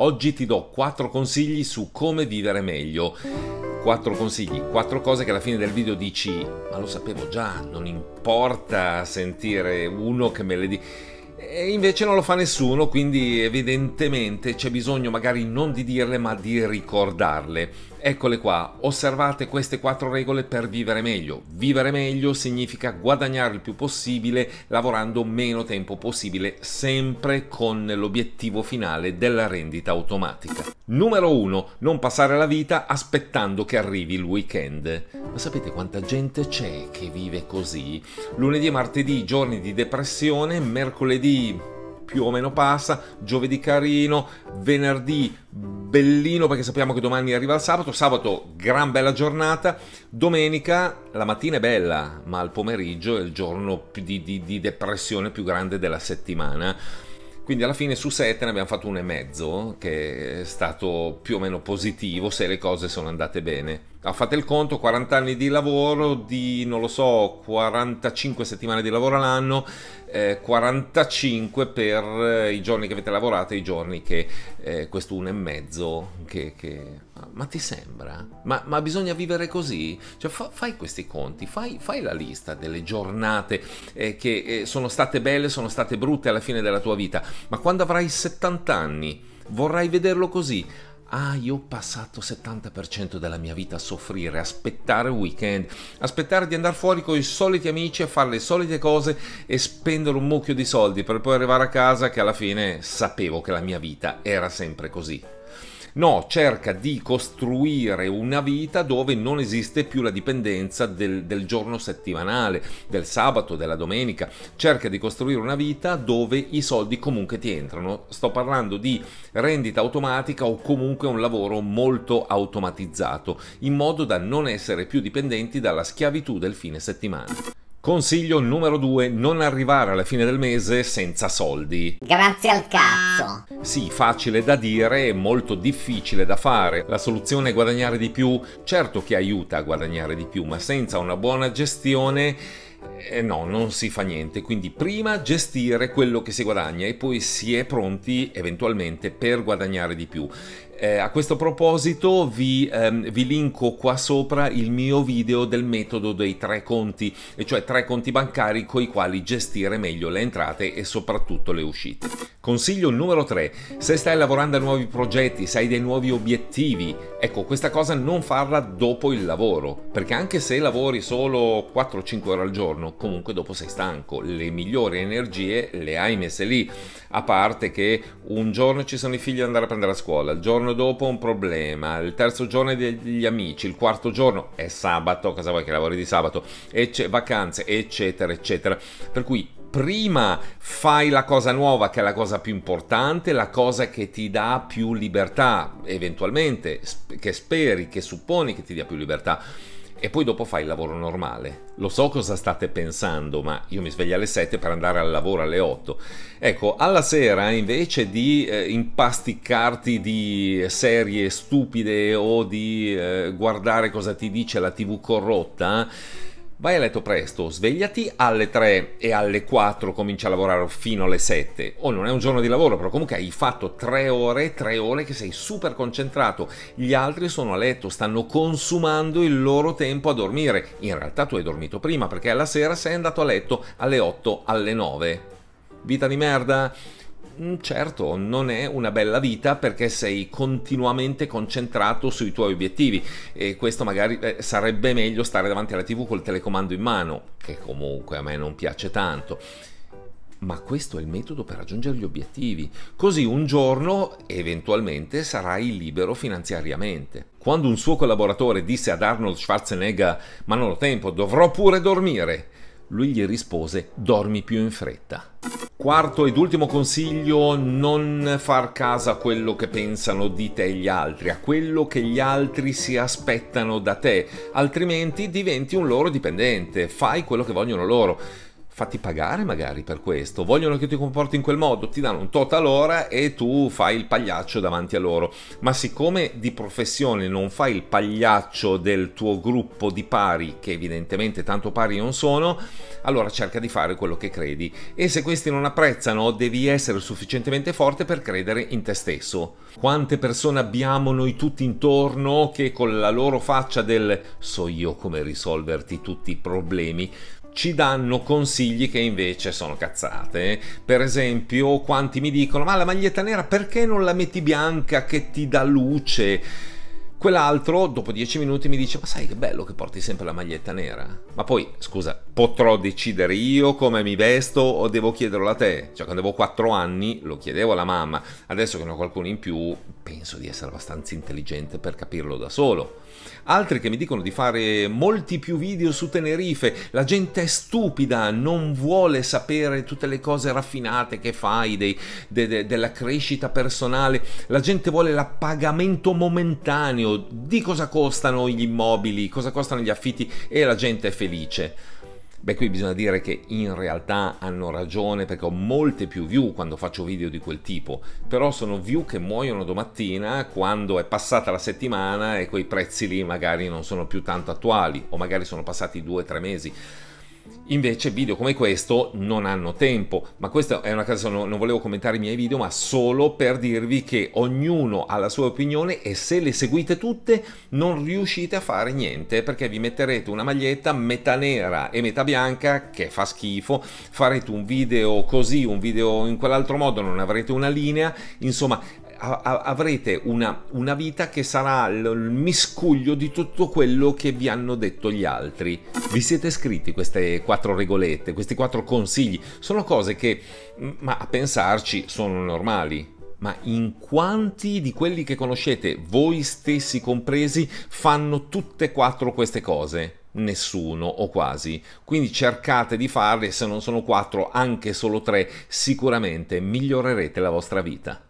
Oggi ti do 4 consigli su come vivere meglio. 4 consigli, 4 cose che alla fine del video dici, ma lo sapevo già, non importa sentire uno che me le dice. E invece non lo fa nessuno, quindi evidentemente c'è bisogno magari non di dirle ma di ricordarle. Eccole qua, osservate queste quattro regole per vivere meglio. Vivere meglio significa guadagnare il più possibile lavorando meno tempo possibile, sempre con l'obiettivo finale della rendita automatica. Numero 1. Non passare la vita aspettando che arrivi il weekend. Ma sapete quanta gente c'è che vive così? Lunedì e martedì giorni di depressione, mercoledì più o meno passa, giovedì carino, venerdì bellino perché sappiamo che domani arriva il sabato, sabato gran bella giornata, domenica la mattina è bella, ma il pomeriggio è il giorno di, di, di depressione più grande della settimana. Quindi alla fine su 7 ne abbiamo fatto un e mezzo, che è stato più o meno positivo se le cose sono andate bene. Ah, fate il conto, 40 anni di lavoro, di non lo so, 45 settimane di lavoro all'anno, eh, 45 per eh, i giorni che avete lavorato e i giorni che eh, questo uno e mezzo che... che... Ma ti sembra? Ma, ma, bisogna vivere così? Cioè, fa, fai questi conti, fai, fai, la lista delle giornate eh, che eh, sono state belle, sono state brutte alla fine della tua vita, ma quando avrai 70 anni vorrai vederlo così? ah, io ho passato 70% della mia vita a soffrire, aspettare un weekend, aspettare di andare fuori con i soliti amici a fare le solite cose e spendere un mucchio di soldi per poi arrivare a casa che alla fine sapevo che la mia vita era sempre così. No, cerca di costruire una vita dove non esiste più la dipendenza del, del giorno settimanale, del sabato, della domenica. Cerca di costruire una vita dove i soldi comunque ti entrano. Sto parlando di rendita automatica o comunque un lavoro molto automatizzato, in modo da non essere più dipendenti dalla schiavitù del fine settimana. Consiglio numero 2, non arrivare alla fine del mese senza soldi. Grazie al cazzo. Sì, facile da dire, molto difficile da fare. La soluzione è guadagnare di più, certo che aiuta a guadagnare di più, ma senza una buona gestione eh no, non si fa niente, quindi prima gestire quello che si guadagna e poi si è pronti eventualmente per guadagnare di più. Eh, a questo proposito vi, ehm, vi, linko qua sopra il mio video del metodo dei tre conti, e cioè tre conti bancari con i quali gestire meglio le entrate e soprattutto le uscite. Consiglio numero 3. Se stai lavorando a nuovi progetti, se hai dei nuovi obiettivi, ecco questa cosa non farla dopo il lavoro, perché anche se lavori solo 4-5 ore al giorno, comunque dopo sei stanco, le migliori energie le hai messe lì, a parte che un giorno ci sono i figli ad andare a prendere a scuola, il giorno giorno dopo un problema, il terzo giorno degli amici, il quarto giorno è sabato, cosa vuoi che lavori di sabato, ecce, vacanze, eccetera, eccetera. Per cui prima fai la cosa nuova che è la cosa più importante, la cosa che ti dà più libertà, eventualmente, che speri, che supponi che ti dia più libertà e poi dopo fai il lavoro normale. Lo so cosa state pensando, ma io mi sveglio alle 7 per andare al lavoro alle 8. Ecco, alla sera invece di eh, impasticcarti di serie stupide o di eh, guardare cosa ti dice la TV corrotta, Vai a letto presto, svegliati alle 3 e alle 4 cominci a lavorare fino alle 7. O oh, non è un giorno di lavoro, però comunque hai fatto 3 ore, 3 ore che sei super concentrato. Gli altri sono a letto, stanno consumando il loro tempo a dormire. In realtà tu hai dormito prima perché alla sera sei andato a letto alle 8, alle 9. Vita di merda? Mm, certo, non è una bella vita perché sei continuamente concentrato sui tuoi obiettivi e questo magari eh, sarebbe meglio stare davanti alla TV col telecomando in mano, che comunque a me non piace tanto ma questo è il metodo per raggiungere gli obiettivi. Così un giorno eventualmente sarai libero finanziariamente. Quando un suo collaboratore disse ad Arnold Schwarzenegger ma non ho tempo, dovrò pure dormire, lui gli rispose dormi più in fretta. Quarto ed ultimo consiglio, non far caso a quello che pensano di te gli altri, a quello che gli altri si aspettano da te, altrimenti diventi un loro dipendente, fai quello che vogliono loro fatti pagare magari per questo, vogliono che ti comporti in quel modo, ti danno un tot all'ora e tu fai il pagliaccio davanti a loro, ma siccome di professione non fai il pagliaccio del tuo gruppo di pari, che evidentemente tanto pari non sono, allora cerca di fare quello che credi e se questi non apprezzano devi essere sufficientemente forte per credere in te stesso. Quante persone abbiamo noi tutti intorno che con la loro faccia del so io come risolverti tutti i problemi ci danno consigli che invece sono cazzate. Eh. Per esempio, quanti mi dicono: Ma la maglietta nera perché non la metti bianca che ti dà luce? Quell'altro, dopo dieci minuti, mi dice: Ma sai che bello che porti sempre la maglietta nera? Ma poi, scusa, potrò decidere io come mi vesto o devo chiederlo a te? Cioè, quando avevo quattro anni lo chiedevo alla mamma, adesso che ne ho qualcuno in più, penso di essere abbastanza intelligente per capirlo da solo. Altri che mi dicono di fare molti più video su Tenerife, la gente è stupida, non vuole sapere tutte le cose raffinate che fai, dei, de, de, della crescita personale, la gente vuole l'appagamento momentaneo di cosa costano gli immobili, cosa costano gli affitti e la gente è felice. Beh, qui bisogna dire che in realtà hanno ragione perché ho molte più view quando faccio video di quel tipo, però sono view che muoiono domattina quando è passata la settimana e quei prezzi lì magari non sono più tanto attuali o magari sono passati due o tre mesi. Invece video come questo non hanno tempo, ma questa è una cosa, non, non volevo commentare i miei video, ma solo per dirvi che ognuno ha la sua opinione e se le seguite tutte non riuscite a fare niente perché vi metterete una maglietta metà nera e metà bianca che fa schifo, farete un video così, un video in quell'altro modo, non avrete una linea, insomma avrete una, una vita che sarà il miscuglio di tutto quello che vi hanno detto gli altri. Vi siete scritti queste quattro regolette, questi quattro consigli? Sono cose che, ma a pensarci, sono normali ma in quanti di quelli che conoscete, voi stessi compresi, fanno tutte e quattro queste cose? Nessuno o quasi. Quindi cercate di farle, se non sono quattro, anche solo tre, sicuramente migliorerete la vostra vita.